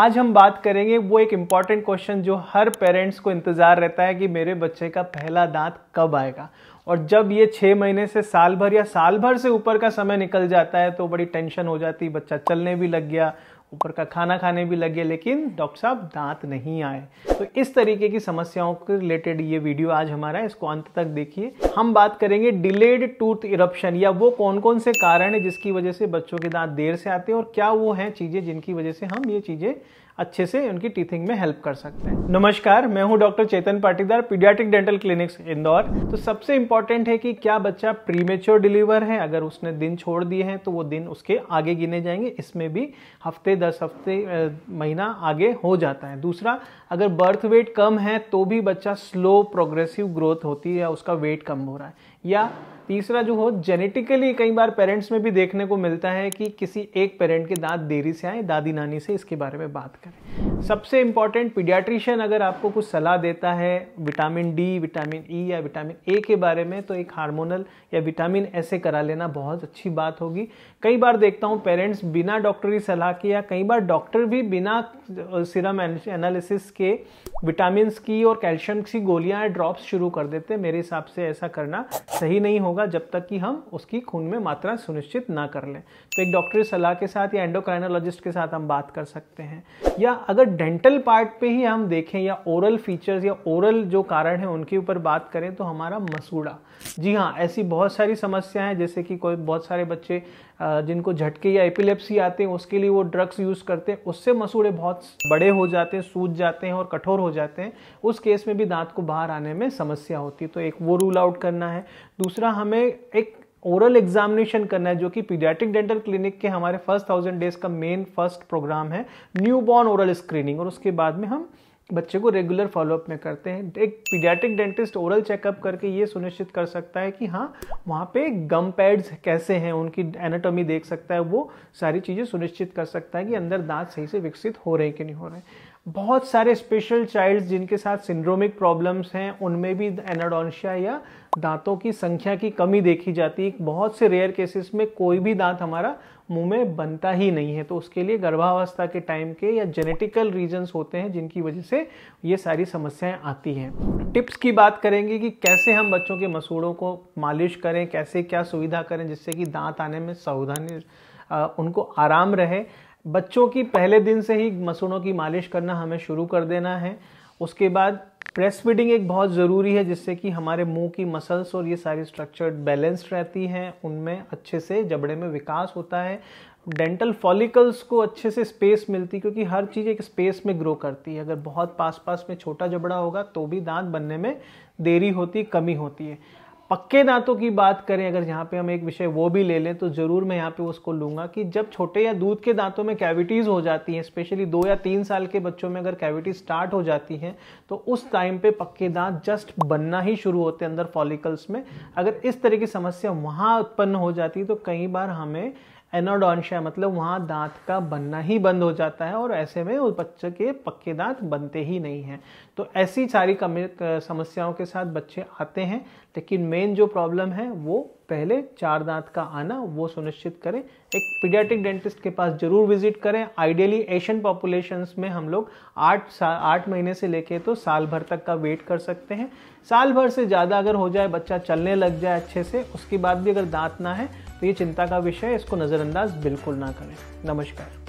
आज हम बात करेंगे वो एक इम्पॉर्टेंट क्वेश्चन जो हर पेरेंट्स को इंतज़ार रहता है कि मेरे बच्चे का पहला दांत कब आएगा और जब ये छः महीने से साल भर या साल भर से ऊपर का समय निकल जाता है तो बड़ी टेंशन हो जाती बच्चा चलने भी लग गया ऊपर का खाना खाने भी लगे लेकिन डॉक्टर साहब दांत नहीं आए तो इस तरीके की समस्याओं के रिलेटेड ये वीडियो आज हमारा है इसको अंत तक देखिए हम बात करेंगे डिलेड टूथ इरप्शन या वो कौन कौन से कारण है जिसकी वजह से बच्चों के दांत देर से आते हैं और क्या वो हैं चीज़ें जिनकी वजह से हम ये चीज़ें अच्छे से उनकी टीथिंग में हेल्प कर सकते हैं नमस्कार मैं हूं doctor Chetan Patidar paediatric dental clinics Indore तो सबसे इंपॉर्टेंट है कि क्या बच्चा प्रीमेच्योर डिलीवर है अगर उसने दिन छोड़ दिए हैं तो वो दिन उसके आगे गिने जाएंगे इसमें भी हफ्ते दस हफ्ते महीना आगे हो जाता है दूसरा अगर बर्थ वेट कम है तो भी बच्चा स्लो प्रोग्रेसिव ग्रोथ होती है उसका वेट कम हो रहा है या तीसरा जो हो जेनेटिकली कई बार पेरेंट्स में भी देखने को मिलता है कि किसी एक पेरेंट के दांत देरी से आए दादी नानी से इसके बारे में बात करें सबसे इम्पॉर्टेंट पीडियाट्रिशियन अगर आपको कुछ सलाह देता है vitamin D vitamin E e या विटामिन ए के बारे में तो एक हार्मोनल या विटामिन ऐसे करा लेना बहुत अच्छी बात होगी कई बार देखता हूँ पेरेंट्स बिना डॉक्टरी सलाह के या कई बार डॉक्टर भी बिना सिरम एनालिसिस के विटामिन की और कैल्शियम की गोलियाँ ड्रॉप्स शुरू कर देते हैं मेरे हिसाब से ऐसा करना सही नहीं होगा जब तक कि हम उसकी खून में मात्रा सुनिश्चित ना कर लें तो एक डॉक्टरी सलाह के साथ या एंडोक्राइनोलॉजिस्ट के साथ हम बात कर सकते हैं या अगर डेंटल पार्ट पे ही हम देखें या ओरल फीचर्स या ओरल जो कारण है उनके ऊपर बात करें तो हमारा मसूड़ा जी हाँ ऐसी बहुत सारी समस्याएं हैं जैसे कि कोई बहुत सारे बच्चे जिनको झटके या एपिलेप्सी आते हैं उसके लिए वो ड्रग्स यूज़ करते हैं उससे मसूड़े बहुत बड़े हो जाते हैं सूज जाते हैं और कठोर हो जाते हैं उस केस में भी दांत को बाहर आने में समस्या होती है तो एक वो रूल आउट करना है दूसरा हमें एक ओरल एग्जामिनेशन करना है जो कि पीडियाट्रिक डेंटल क्लिनिक के हमारे फर्स्ट थाउजेंड डेज का मेन फर्स्ट प्रोग्राम है न्यू बॉर्न ओरल स्क्रीनिंग और उसके बाद में हम बच्चे को रेगुलर फॉलोअप में करते हैं एक पीडियाट्रिक डेंटिस्ट ओरल चेकअप करके ये सुनिश्चित कर सकता है कि हाँ वहाँ पे गम पैड्स कैसे हैं उनकी एनाटॉमी देख सकता है वो सारी चीज़ें सुनिश्चित कर सकता है कि अंदर दांत सही से विकसित हो रहे हैं कि नहीं हो रहे हैं बहुत सारे स्पेशल चाइल्ड्स जिनके साथ सिंड्रोमिक प्रॉब्लम्स हैं उनमें भी एनाडोनशिया या दांतों की संख्या की कमी देखी जाती है बहुत से रेयर केसेस में कोई भी दांत हमारा मुंह में बनता ही नहीं है तो उसके लिए गर्भावस्था के टाइम के या जेनेटिकल रीजंस होते हैं जिनकी वजह से ये सारी समस्याएं आती हैं टिप्स की बात करेंगे कि कैसे हम बच्चों के मसूड़ों को मालिश करें कैसे क्या सुविधा करें जिससे कि दांत आने में सावधानी उनको आराम रहे बच्चों की पहले दिन से ही मसूड़ों की मालिश करना हमें शुरू कर देना है उसके बाद प्रेस फीडिंग एक बहुत ज़रूरी है जिससे कि हमारे मुंह की मसल्स और ये सारी स्ट्रक्चर्ड बैलेंस्ड रहती हैं उनमें अच्छे से जबड़े में विकास होता है डेंटल फॉलिकल्स को अच्छे से स्पेस मिलती क्योंकि हर चीज़ एक स्पेस में ग्रो करती है अगर बहुत पास पास में छोटा जबड़ा होगा तो भी दांत बनने में देरी होती कमी होती है पक्के दांतों की बात करें अगर यहाँ पे हम एक विषय वो भी ले लें तो ज़रूर मैं यहाँ पे उसको लूंगा कि जब छोटे या दूध के दांतों में कैविटीज़ हो जाती हैं स्पेशली दो या तीन साल के बच्चों में अगर कैविटी स्टार्ट हो जाती हैं तो उस टाइम पे पक्के दांत जस्ट बनना ही शुरू होते हैं अंदर फॉलिकल्स में अगर इस तरह की समस्या वहाँ उत्पन्न हो जाती है तो कई बार हमें एनोडॉन्शिया मतलब वहाँ दांत का बनना ही बंद हो जाता है और ऐसे में उस बच्चे के पक्के दांत बनते ही नहीं हैं तो ऐसी सारी समस्याओं के साथ बच्चे आते हैं लेकिन मेन जो प्रॉब्लम है वो पहले चार दांत का आना वो सुनिश्चित करें एक पीडियाटिक डेंटिस्ट के पास जरूर विजिट करें आइडियली एशियन पॉपुलेशन में हम लोग आठ साल आठ महीने से लेके तो साल भर तक का वेट कर सकते हैं साल भर से ज़्यादा अगर हो जाए बच्चा चलने लग जाए अच्छे से उसके बाद भी अगर दांत ना है तो ये चिंता का विषय है इसको नज़रअंदाज बिल्कुल ना करें नमस्कार